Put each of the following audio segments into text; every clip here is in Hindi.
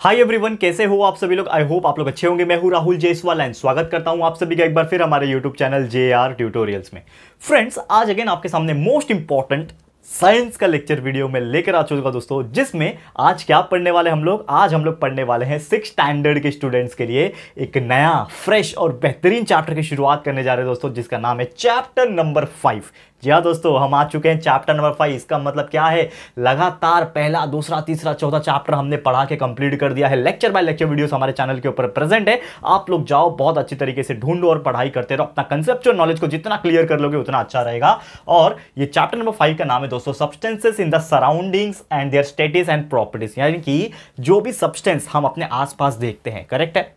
हाय एवरीवन कैसे हो आप सभी लोग आई होप आप लोग अच्छे होंगे मैं हूं राहुल जयसवाल एंड स्वागत करता हूं आप सभी का एक बार फिर हमारे YouTube channel J R tutorials में फ्रेंड्स आज अगेन आपके सामने मोस्ट इंपॉर्टेंट साइंस का लेक्चर वीडियो में लेकर आ चुका दोस्तों जिसमें आज क्या पढ़ने वाले हम लोग आज हम लोग पढ़ने वाले हैं सिक्स स्टैंडर्ड के स्टूडेंट्स के लिए एक नया फ्रेश और बेहतरीन चैप्टर की शुरुआत करने जा रहे हैं दोस्तों जिसका नाम है चैप्टर नंबर फाइव जी हाँ दोस्तों हम आ चुके हैं चैप्टर नंबर फाइव इसका मतलब क्या है लगातार पहला दूसरा तीसरा चौथा चैप्टर हमने पढ़ा के कंप्लीट कर दिया है लेक्चर बाय लेक्चर वीडियोस हमारे चैनल के ऊपर प्रेजेंट है आप लोग जाओ बहुत अच्छी तरीके से ढूंढो और पढ़ाई करते रहो अपना कंसेप्चुअल नॉलेज को जितना क्लियर कर लोगे उतना अच्छा रहेगा और ये चैप्टर नंबर फाइव का नाम है दोस्तों substances in the surroundings and their states and properties यानी कि जो भी सब्सटेंस हम अपने आसपास देखते हैं करेक्ट है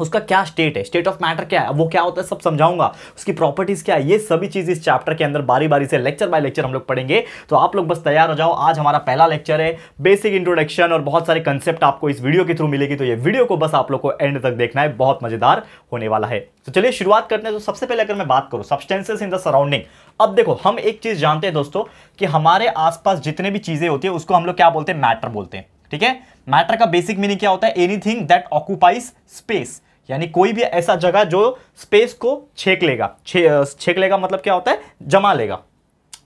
उसका क्या स्टेट है स्टेट ऑफ मैटर क्या है वो क्या होता है सब समझाऊंगा उसकी प्रॉपर्टीज क्या है ये सभी चीज़ इस चैप्टर के अंदर बारी बारी से लेक्चर बाय लेक्चर हम लोग पढ़ेंगे तो आप लोग बस तैयार हो जाओ आज हमारा पहला लेक्चर है बेसिक इंट्रोडक्शन और बहुत सारे कंसेप्ट आपको इस वीडियो के थ्रू मिलेगी तो ये वीडियो को बस आप लोग को एंड तक देखना है बहुत मजेदार होने वाला है तो चलिए शुरुआत करते हैं तो सबसे पहले अगर मैं बात करूँ सब्सटेंसेस इन द सराउंडिंग अब देखो हम एक चीज़ जानते हैं दोस्तों कि हमारे आसपास जितने भी चीज़ें होती है उसको हम लोग क्या बोलते हैं मैटर बोलते हैं ठीक है मैटर का बेसिक मीनिंग क्या होता है एनीथिंग दैट ऑक्यूपाइज स्पेस यानी कोई भी ऐसा जगह जो स्पेस को छेक लेगा छे छेक लेगा मतलब क्या होता है जमा लेगा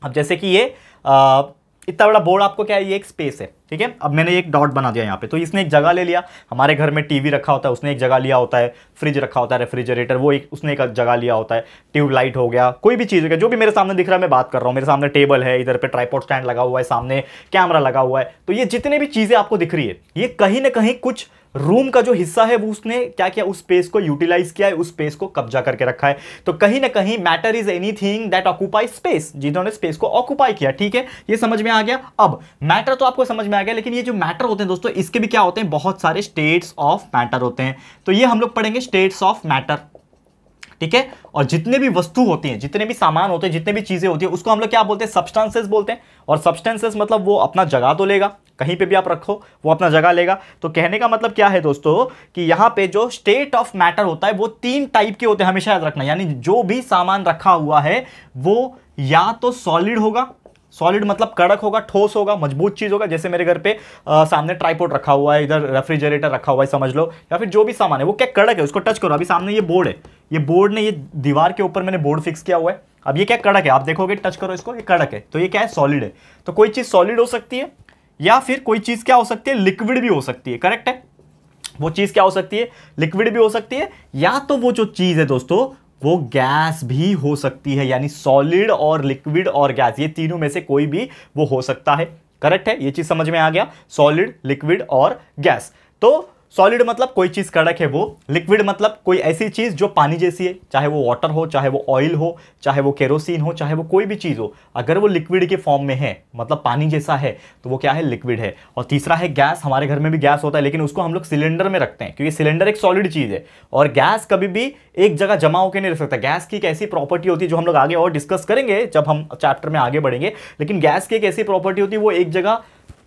अब जैसे कि ये आ, इतना बड़ा बोर्ड आपको क्या है ये एक स्पेस है ठीक है अब मैंने एक डॉट बना दिया यहाँ पे तो इसने एक जगह ले लिया हमारे घर में टीवी रखा होता है उसने एक जगह लिया होता है फ्रिज रखा होता है रेफ्रिजरेटर वो एक उसने एक जगह लिया होता है ट्यूबलाइट हो गया कोई भी चीज़ हो गया जो भी मेरे सामने दिख रहा है मैं बात कर रहा हूँ मेरे सामने टेबल है इधर पर ट्राईपोर्ट स्टैंड लगा हुआ है सामने कैमरा लगा हुआ है तो ये जितने भी चीज़ें आपको दिख रही है ये कहीं ना कहीं कुछ रूम का जो हिस्सा है वो उसने क्या किया उस स्पेस को यूटिलाइज किया है उस स्पेस को कब्जा करके रखा है तो कहीं ना कहीं matter is anything that occupy space जिन्होंने स्पेस को ऑक्यूपाई किया ठीक है ये समझ में आ गया अब मैटर तो आपको समझ में आ गया लेकिन ये जो मैटर होते हैं दोस्तों इसके भी क्या होते हैं बहुत सारे स्टेट्स ऑफ मैटर होते हैं तो ये हम लोग पढ़ेंगे स्टेट्स ऑफ मैटर ठीक है और जितने भी वस्तु होती हैं जितने भी सामान होते हैं जितने भी चीज़ें होती है उसको हम लोग क्या बोलते हैं सब्सटेंसेस बोलते हैं और सब्सटेंसेस मतलब वो अपना जगह तो लेगा कहीं पे भी आप रखो वो अपना जगह लेगा तो कहने का मतलब क्या है दोस्तों कि यहाँ पे जो स्टेट ऑफ मैटर होता है वो तीन टाइप के होते हैं हमेशा याद रखना यानी जो भी सामान रखा हुआ है वो या तो सॉलिड होगा सॉलिड मतलब कड़क होगा ठोस होगा मजबूत चीज़ होगा जैसे मेरे घर पे आ, सामने ट्राईपोर्ट रखा हुआ है इधर रेफ्रिजरेटर रखा हुआ है समझ लो या फिर जो भी सामान है वो क्या कड़क है उसको टच करो अभी सामने ये बोर्ड है ये बोर्ड ने ये दीवार के ऊपर मैंने बोर्ड फिक्स किया हुआ है अब ये क्या कड़क है आप देखोगे टच करो इसको ये कड़क है तो ये क्या है सॉलिड है तो कोई चीज़ सॉलिड हो सकती है या फिर कोई चीज़ क्या हो सकती है लिक्विड भी हो सकती है करेक्ट है वो चीज़ क्या हो सकती है लिक्विड भी हो सकती है या तो वो जो चीज़ है दोस्तों वो गैस भी हो सकती है यानी सॉलिड और लिक्विड और गैस ये तीनों में से कोई भी वो हो सकता है करेक्ट है ये चीज़ समझ में आ गया सॉलिड लिक्विड और गैस तो सॉलिड मतलब कोई चीज़ कड़क है वो लिक्विड मतलब कोई ऐसी चीज़ जो पानी जैसी है चाहे वो वाटर हो चाहे वो ऑयल हो चाहे वो केरोसिन हो चाहे वो कोई भी चीज़ हो अगर वो लिक्विड के फॉर्म में है मतलब पानी जैसा है तो वो क्या है लिक्विड है और तीसरा है गैस हमारे घर में भी गैस होता है लेकिन उसको हम लोग सिलेंडर में रखते हैं क्योंकि सिलेंडर एक सॉलिड चीज़ है और गैस कभी भी एक जगह जमा होकर नहीं रह सकता गैस की एक ऐसी प्रॉपर्टी होती है जो हम लोग आगे और डिस्कस करेंगे जब हम चैप्टर में आगे बढ़ेंगे लेकिन गैस की एक ऐसी प्रॉपर्टी होती है वो एक जगह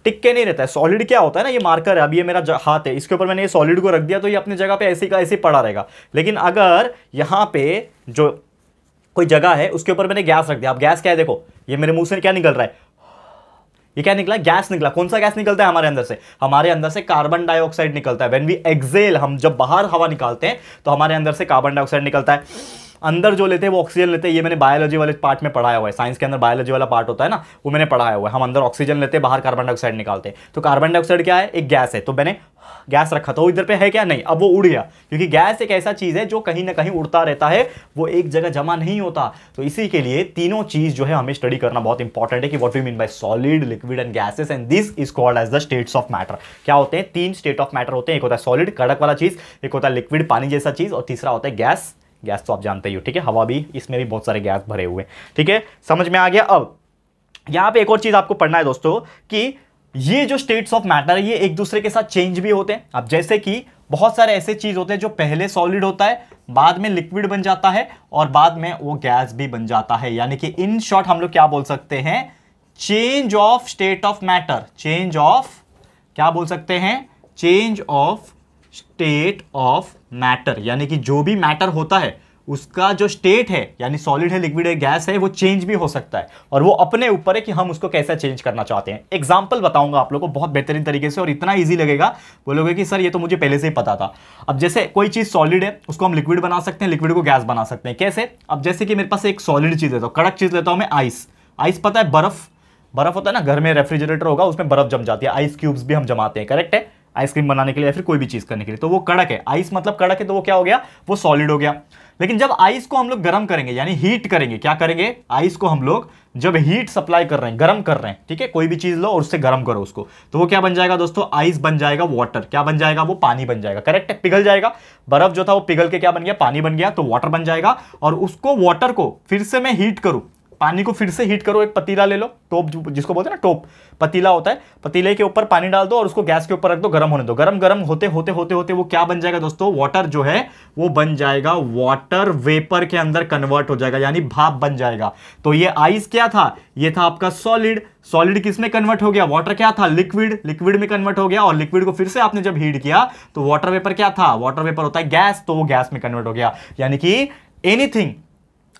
टिक के नहीं रहता है सॉलिड क्या होता है ना ये मार्कर है अब ये मेरा हाथ है इसके ऊपर मैंने ये सॉलिड को रख दिया तो ये अपनी जगह पे ऐसे का ऐसे पड़ा रहेगा लेकिन अगर यहाँ पे जो कोई जगह है उसके ऊपर मैंने गैस रख दिया अब गैस क्या है देखो ये मेरे मुंह से क्या निकल रहा है ये क्या निकला गैस निकला कौन सा गैस निकलता है हमारे अंदर से हमारे अंदर से कार्बन डाइऑक्साइड निकलता है वेन वी एक्सेल हम जब बाहर हवा निकालते हैं तो हमारे अंदर से कार्बन डाइऑक्साइड निकलता है अंदर जो लेते हैं वो ऑक्सीजन लेते हैं ये मैंने बायोलॉजी वाले पार्ट में पढ़ाया हुआ है साइंस के अंदर बायोलॉजी वाला पार्ट होता है ना वो मैंने पढ़ाया हुआ है हम अंदर ऑक्सीजन लेते हैं बाहर कार्बन डाइऑक्साइड निकालते हैं तो कार्बन डाइऑक्साइड क्या है एक गैस है तो मैंने गैस रखा था वो इधर पे है क्या नहीं अब वो उड़ गया क्योंकि गैस एक ऐसा चीज़ है जो कहीं ना कहीं उड़ता रहता है वो एक जगह जमा नहीं होता तो इसी के लिए तीनों चीज़ जो है हमें स्टडी करना बहुत इंपॉर्टेंट है कि what we mean by solid liquid and gases and this is called as the states of matter क्या होते हैं तीन स्टेट ऑफ मैटर होते हैं एक होता है सॉलिड कड़क वाला चीज़ एक होता है लिक्विड पानी जैसा चीज़ और तीसरा होता है गैस गैस तो आप जानते ही हो ठीक है हवा भी इसमें भी बहुत सारे गैस भरे हुए हैं ठीक है समझ में आ गया अब यहाँ पे एक और चीज़ आपको पढ़ना है दोस्तों कि ये जो स्टेट्स ऑफ मैटर है ये एक दूसरे के साथ चेंज भी होते हैं अब जैसे कि बहुत सारे ऐसे चीज़ होते हैं जो पहले सॉलिड होता है बाद में लिक्विड बन जाता है और बाद में वो गैस भी बन जाता है यानी कि इन शॉर्ट हम लोग क्या बोल सकते हैं change of state of matter change of क्या बोल सकते हैं change of state of matter यानी कि जो भी मैटर होता है उसका जो स्टेट है यानी सॉलिड है लिक्विड है गैस है वो चेंज भी हो सकता है और वो अपने ऊपर है कि हम उसको कैसे चेंज करना चाहते हैं एग्जाम्पल बताऊंगा आप लोगों को बहुत बेहतरीन तरीके से और इतना ईजी लगेगा बोलोगे कि सर ये तो मुझे पहले से ही पता था अब जैसे कोई चीज़ सॉलिड है उसको हम लिक्विड बना सकते हैं लिक्विड को गैस बना सकते हैं कैसे अब जैसे कि मेरे पास एक सॉलिड चीज़ लेता हूँ कड़क चीज़ लेता हूँ मैं आइस आइस पता है बर्फ़ बर्फ़ होता है ना घर में रेफ्रिजरेटर होगा उसमें बर्फ़ जम जाती है आइस क्यूब्स भी हम जमाते हैं करेक्ट है आइसक्रीम बनाने के लिए या फिर कोई भी चीज़ करने के लिए तो वो कड़क है आइस मतलब कड़क है तो वो क्या हो गया वो सॉलिड हो गया लेकिन जब आइस को हम लोग गर्म करेंगे यानी हीट करेंगे क्या करेंगे आइस को हम लोग जब हीट सप्लाई कर रहे हैं गर्म कर रहे हैं ठीक है कोई भी चीज़ लो और उससे गर्म करो उसको तो वो क्या बन जाएगा दोस्तों आइस बन जाएगा वाटर क्या बन जाएगा वो पानी बन जाएगा करेक्ट है पिघल जाएगा बर्फ जो था वो पिघल के क्या बन गया पानी बन गया तो वाटर बन जाएगा और उसको वाटर को फिर से मैं हीट करूँ पानी को फिर से हीट करो एक पतीला ले लो टोप जिसको बोलते हैं ना टोप पतीला होता है पतीले के ऊपर पानी डाल दो और उसको गैस के ऊपर रख दो गर्म होने दो गर्म गर्म होते होते होते होते वो क्या बन जाएगा दोस्तों वाटर जो है वो बन जाएगा वाटर वेपर के अंदर कन्वर्ट हो जाएगा यानी भाप बन जाएगा तो ये आइस क्या था ये था आपका सॉलिड सॉलिड किस में कन्वर्ट हो गया वाटर क्या था लिक्विड लिक्विड में कन्वर्ट हो गया और लिक्विड को फिर से आपने जब हीट किया तो वाटर वेपर क्या था वाटर वेपर होता है गैस तो वो गैस में कन्वर्ट हो गया यानी कि anything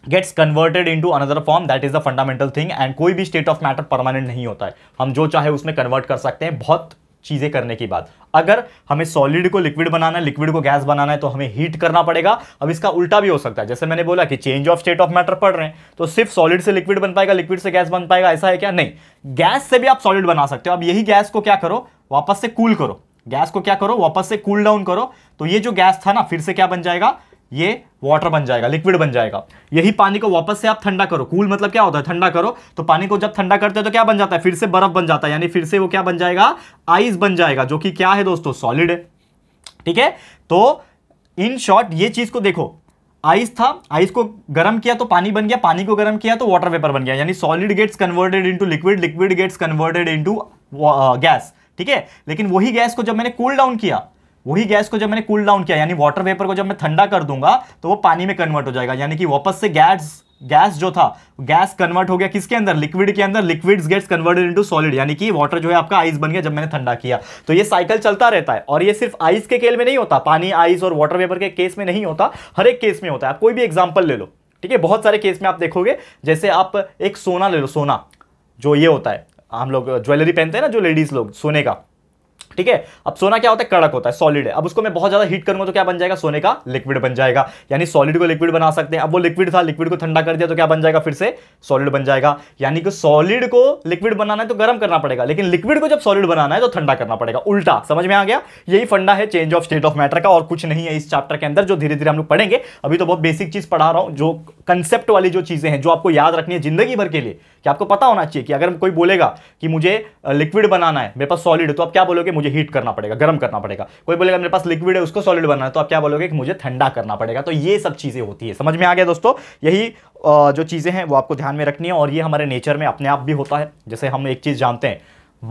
gets converted to another form that is the fundamental thing and कोई भी स्टेट ऑफ मैटर परमानेंट नहीं होता है हम जो चाहे उसमें कन्वर्ट कर सकते हैं बहुत चीज़ें करने की बात अगर हमें सॉलिड को लिक्विड बनाना है लिक्विड को गैस बनाना है तो हमें हीट करना पड़ेगा अब इसका उल्टा भी हो सकता है जैसे मैंने बोला कि change of state of matter पढ़ रहे हैं तो सिर्फ सॉलिड से लिक्विड बन पाएगा लिक्विड से गैस बन पाएगा ऐसा है क्या नहीं गैस से भी आप सॉलिड बना सकते हो अब यही गैस को क्या करो वापस से कूल करो गैस को क्या करो वापस से कूल डाउन करो तो ये जो गैस था ना फिर से क्या बन जाएगा ये वाटर बन जाएगा लिक्विड बन जाएगा यही पानी को वापस से आप ठंडा करो कूल मतलब क्या होता है ठंडा करो तो पानी को जब ठंडा करते हो तो क्या बन जाता है फिर से बर्फ बन जाता है यानी फिर से वो क्या बन जाएगा आइस बन जाएगा जो कि क्या है दोस्तों सॉलिड है ठीक है तो इन शॉर्ट ये चीज को देखो आइस था आइस को गर्म किया तो पानी बन गया पानी को गर्म किया तो वाटर वेपर बन गया यानी solid gets converted into liquid liquid gets converted into gas ठीक है लेकिन वही गैस को जब मैंने कूल डाउन किया वही गैस को जब मैंने कूल डाउन किया यानी वाटर वेपर को जब मैं ठंडा कर दूंगा तो वो पानी में कन्वर्ट हो जाएगा यानी कि वापस से गैस गैस जो था गैस कन्वर्ट हो गया किसके अंदर लिक्विड के अंदर liquids gets converted into solid यानी कि वाटर जो है आपका आइस बन गया जब मैंने ठंडा किया तो ये साइकिल चलता रहता है और ये सिर्फ आइस के केल में नहीं होता पानी आइस और वाटर वेपर के केस में नहीं होता हर एक केस में होता है आप कोई भी एग्जाम्पल ले लो ठीक है बहुत सारे केस में आप देखोगे जैसे आप एक सोना ले लो सोना जो ये होता है हम लोग ज्वेलरी पहनते हैं ना जो लेडीज लोग सोने का ठीक है अब सोना क्या होता है कड़क होता है सॉलिड है अब उसको मैं बहुत ज्यादा हीट करूंगा तो क्या बन जाएगा सोने का लिक्विड बन जाएगा यानी सॉलिड को लिक्विड बना सकते हैं अब वो लिक्विड था लिक्विड को ठंडा कर दिया तो क्या बन जाएगा फिर से सॉलिड बन जाएगा यानी कि सॉलिड को लिक्विड बनाना है तो गर्म करना पड़ेगा लेकिन लिक्विड को जब सॉलिड बनाना है तो ठंडा करना पड़ेगा उल्टा समझ में आ गया यही फंडा है change of state of matter का और कुछ नहीं है इस चैप्टर के अंदर जो धीरे धीरे हम लोग पढ़ेंगे अभी तो बहुत बेसिक चीज पढ़ा रहा हूं जो कंसेप्ट वाली जो चीजें हैं जो आपको याद रखनी है जिंदगी भर के लिए कि आपको पता होना चाहिए कि अगर कोई बोलेगा कि मुझे लिक्विड बनाना है मेरे पास सॉलिड है तो आप क्या बोलोगे मुझे मुझे हीट करना पड़ेगा गर्म करना पड़ेगा कोई बोलेगा मेरे पास लिक्विड है उसको सॉलिड बनाना है तो आप क्या बोलोगे कि मुझे ठंडा करना पड़ेगा तो ये सब चीज़ें होती है समझ में आ गया दोस्तों यही जो चीज़ें हैं वो आपको ध्यान में रखनी है और ये हमारे नेचर में अपने आप भी होता है जैसे हम एक चीज़ जानते हैं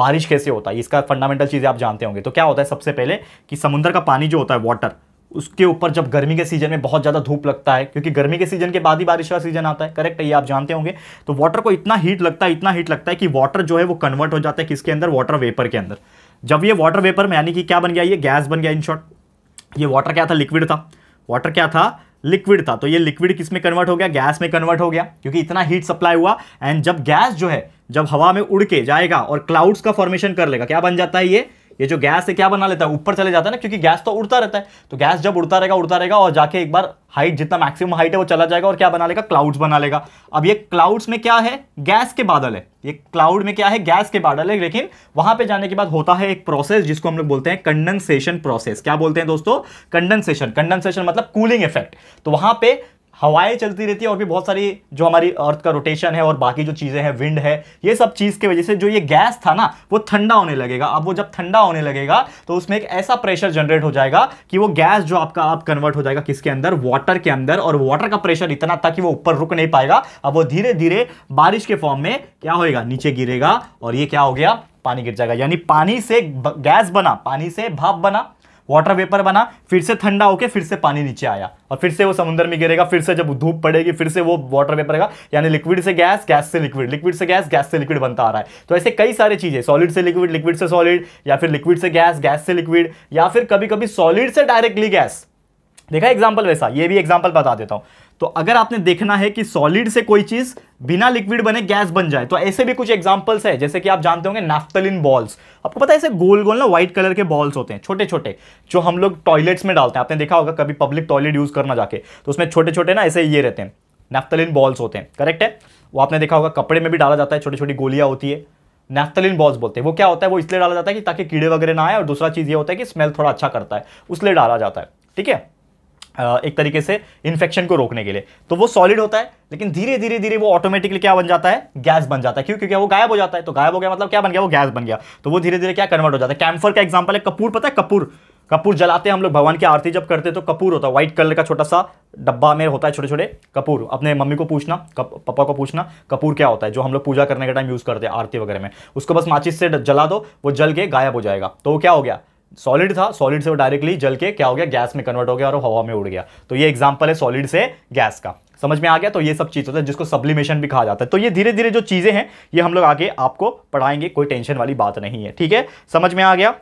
बारिश कैसे होता है इसका फंडामेंटल चीज़ें आप जानते होंगे तो क्या होता है सबसे पहले कि समुद्र का पानी जो होता है वाटर उसके ऊपर जब गर्मी के सीजन में बहुत ज़्यादा धूप लगता है क्योंकि गर्मी के सीजन के बाद ही बारिश का सीजन आता है करेक्ट है ये आप जानते होंगे तो वाटर को इतना हीट लगता है इतना हीट लगता है कि वाटर जो है वो कन्वर्ट हो जाता है किसके अंदर वाटर वेपर के अंदर जब ये वाटर वेपर में यानी कि क्या बन गया ये गैस बन गया इन शॉर्ट ये वाटर क्या था लिक्विड था वाटर क्या था लिक्विड था तो ये लिक्विड किस में कन्वर्ट हो गया गैस में कन्वर्ट हो गया क्योंकि इतना हीट सप्लाई हुआ एंड जब गैस जो है जब हवा में उड़ के जाएगा और क्लाउड्स का फॉर्मेशन कर लेगा क्या बन जाता है ये ये जो गैस है क्या बना लेता है ऊपर चले जाता है ना क्योंकि गैस तो उड़ता रहता है तो गैस जब उड़ता रहेगा उड़ता रहेगा और जाके एक बार हाइट जितना मैक्सिमम हाइट है वो चला जाएगा और क्या बना लेगा क्लाउड्स बना लेगा अब ये क्लाउड्स में क्या है गैस के बादल है ये क्लाउड में क्या है गैस के बादल है लेकिन वहां पे जाने के बाद होता है एक प्रोसेस जिसको हम लोग बोलते हैं कंडेंसेशन प्रोसेस क्या बोलते हैं दोस्तों कंडेंसेशन कंडेंसेशन मतलब कूलिंग इफेक्ट तो वहां पे हवाएं चलती रहती है और भी बहुत सारी जो हमारी अर्थ का रोटेशन है और बाकी जो चीज़ें हैं विंड है ये सब चीज़ की वजह से जो ये गैस था ना वो ठंडा होने लगेगा अब वो जब ठंडा होने लगेगा तो उसमें एक ऐसा प्रेशर जनरेट हो जाएगा कि वो गैस जो आपका आप कन्वर्ट हो जाएगा किसके अंदर वाटर के अंदर और वाटर का प्रेशर इतना था कि वो ऊपर रुक नहीं पाएगा अब वो धीरे धीरे बारिश के फॉर्म में क्या होएगा नीचे गिरेगा और ये क्या हो गया पानी गिर जाएगा यानी पानी से गैस बना पानी से भाप बना वाटर वेपर बना फिर से ठंडा होकर फिर से पानी नीचे आया और फिर से वो समुद्र में गिरेगा फिर से जब धूप पड़ेगी फिर से वो वाटर वेपर का यानी लिक्विड से गैस गैस से लिक्विड लिक्विड से गैस गैस से लिक्विड बनता आ रहा है तो ऐसे कई सारी चीज़ें सॉलिड से लिक्विड लिक्विड से सॉलिड या फिर लिक्विड से गैस गैस से लिक्विड या फिर कभी कभी सॉलिड से डायरेक्टली गैस देखा एग्जाम्पल वैसा ये भी एग्जाम्पल बता देता हूँ तो अगर आपने देखना है कि सॉलिड से कोई चीज बिना लिक्विड बने गैस बन जाए तो ऐसे भी कुछ एग्जांपल्स है जैसे कि आप जानते होंगे नाफ्तलिन बॉल्स आपको पता है ऐसे गोल गोल ना व्हाइट कलर के बॉल्स होते हैं छोटे छोटे जो हम लोग टॉयलेट्स में डालते हैं आपने देखा होगा कभी पब्लिक टॉयलेट यूज करना जाके तो उसमें छोटे छोटे ना ऐसे ये रहते हैं नेफ्तलिन बॉल्स होते हैं करेक्ट है वो आपने देखा होगा कपड़े में भी डाला जाता है छोटी छोटी गोलियां होती है नेफ्तलिन बॉल्स बोलते हैं वो क्या होता है वो इसलिए डाला जाता है कि ताकि कीड़े वगैरह ना आए और दूसरा चीज़ ये होता है कि स्मेल थोड़ा अच्छा करता है उसलिए डाला जाता है ठीक है एक तरीके से इन्फेक्शन को रोकने के लिए तो वो सॉलिड होता है लेकिन धीरे धीरे धीरे वो ऑटोमेटिकली क्या बन जाता है गैस बन जाता है क्यों क्योंकि वो गायब हो जाता है तो गायब हो गया मतलब क्या बन गया वो गैस बन गया तो वो धीरे धीरे क्या कन्वर्ट हो जाता है कैम्फर का एग्जाम्पल है कपूर पता है कपूर कपूर जलाते हैं हम लोग भगवान की आरती जब करते हैं तो कपूर होता है व्हाइट कलर का छोटा सा डब्बा में होता है छोटे छोटे कपूर अपने मम्मी को पूछना कप, पापा को पूछना कपूर क्या होता है जो हम लोग पूजा करने के टाइम यूज़ करते हैं आरती वगैरह में उसको बस माचिस से जला दो वो जल के गायब हो जाएगा तो वो क्या हो गया सॉलिड था सॉलिड से वो डायरेक्टली जल के क्या हो गया गैस में कन्वर्ट हो गया और हवा में उड़ गया तो ये एग्जाम्पल है सॉलिड से गैस का समझ में आ गया तो ये सब चीज़ होता है जिसको सब्लिमेशन भी कहा जाता है तो ये धीरे धीरे जो चीज़ें हैं ये हम लोग आगे आपको पढ़ाएंगे कोई टेंशन वाली बात नहीं है ठीक है समझ में आ गया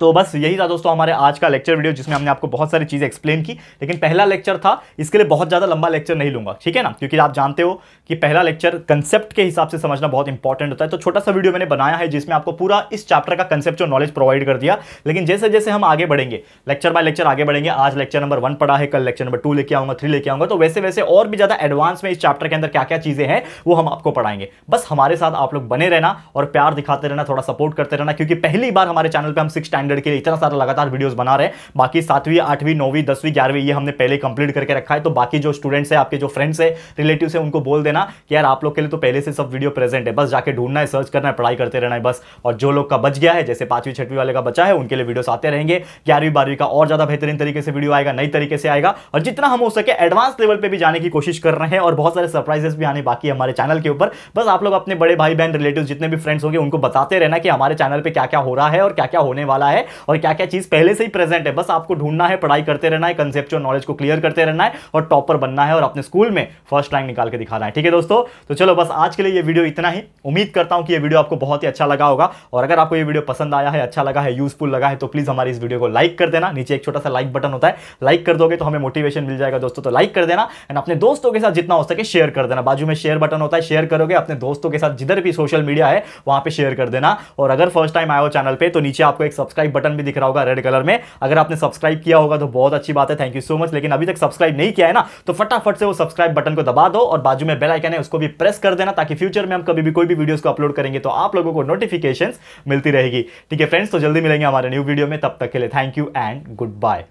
तो बस यही था दोस्तों हमारे आज का लेक्चर वीडियो जिसमें हमने आपको बहुत सारी चीज़ें एक्सप्लेन की लेकिन पहला लेक्चर था इसके लिए बहुत ज़्यादा लंबा लेक्चर नहीं लूंगा ठीक है ना क्योंकि आप जानते हो कि पहला लेक्चर कंसेप्ट के हिसाब से समझना बहुत इंपॉर्टेंट होता है तो छोटा सा वीडियो मैंने बनाया है जिसमें आपको पूरा इस चैप्टर का कंसेप्ट नॉलेज प्रोवाइड कर दिया लेकिन जैसे जैसे हम आगे बढ़ेंगे लेक्चर बाय लेक्चर आगे बढ़ेंगे आज लेक्चर नंबर वन पढ़ा है कल लेक्चर नंबर टू लेके आऊँगा थ्री लेके आऊँगा तो वैसे वैसे और भी ज़्यादा एडवांस में इस चैप्टर के अंदर क्या क्या चीज़ें हैं वो हम आपको पढ़ाएंगे बस हमारे साथ आप लोग बने रहना और प्यार दिखाते रहना थोड़ा सपोर्ट करते रहना क्योंकि पहली बार हमारे चैनल पर हम सिक्स स्टैंडर्ड के लिए इतना सारा लगातार वीडियोस बना रहे हैं बाकी सातवीं आठवीं नौवीं दसवीं ग्यारहवीं ये हमने पहले कंप्लीट करके रखा है तो बाकी जो स्टूडेंट्स है आपके जो फ्रेंड्स है रिलेटिव है उनको बोल देना कि यार आप लोग के लिए तो पहले से सब वीडियो प्रेजेंट है बस जाकर ढूंढना है सर्च करना है पढ़ाई करते रहना है बस और जो लोग का बच गया है जैसे पांचवीं छठवीं वाले का बचा है उनके लिए वीडियोस आते रहेंगे ग्यारहवीं बारहवीं का और ज्यादा बेहतरीन तरीके से वीडियो आएगा नई तरीके से आएगा और जितना हम हो सके एडवांस लेवल पर भी जाने की कोशिश कर रहे हैं और बहुत सारे सरप्राइजेस भी आने बाकी हमारे चैनल के ऊपर बस आप लोग अपने बड़े भाई बहन रिलेटिव जितने भी फ्रेंड्स होंगे उनको बताते रहना कि हमारे चैनल पर क्या क्या हो रहा है और क्या क्या होने वाला है और क्या क्या चीज़ पहले से ही प्रेजेंट है बस आपको ढूंढना है पढ़ाई करते रहना है कंसेप्ट नॉलेज को क्लियर करते रहना है और टॉपर बनना है और अपने स्कूल में फर्स्ट रैंक निकाल के दिखाना है ठीक है दोस्तों तो चलो बस आज के लिए ये वीडियो इतना ही उम्मीद करता हूँ कि ये वीडियो आपको बहुत ही अच्छा लगा होगा और अगर आपको ये वीडियो पसंद आया है अच्छा लगा है यूजफुल लगा है तो प्लीज़ हमारी इस वीडियो को लाइक कर देना नीचे एक छोटा सा लाइक बटन होता है लाइक कर दोगे तो हमें मोटिवेशन मिल जाएगा दोस्तों तो लाइक कर देना एंड अपने दोस्तों के साथ जितना हो सके शेयर कर देना बाजू में शेयर बटन होता है शेयर करोगे अपने दोस्तों के साथ जिधर भी सोशल मीडिया है वहां पर शेयर कर देना और अगर फर्स्ट टाइम आए हो चैनल पर तो नीचे आपको एक सब्सक्राइब सब्सक्राइब बटन भी दिख रहा होगा रेड कलर में अगर आपने सब्सक्राइब किया होगा तो बहुत अच्छी बात है थैंक यू सो मच लेकिन अभी तक सब्सक्राइब नहीं किया है ना तो फटाफट से वो सब्सक्राइब बटन को दबा दो और बाजू में बेल आइकन है उसको भी प्रेस कर देना ताकि फ्यूचर में हम कभी भी कोई भी वीडियोस को अपलोड करेंगे तो आप लोगों को नोटिफिकेशन मिलती रहेगी ठीक है फ्रेंड्स तो जल्दी मिलेंगे हमारे न्यू वीडियो में तब तक के लिए thank you and good bye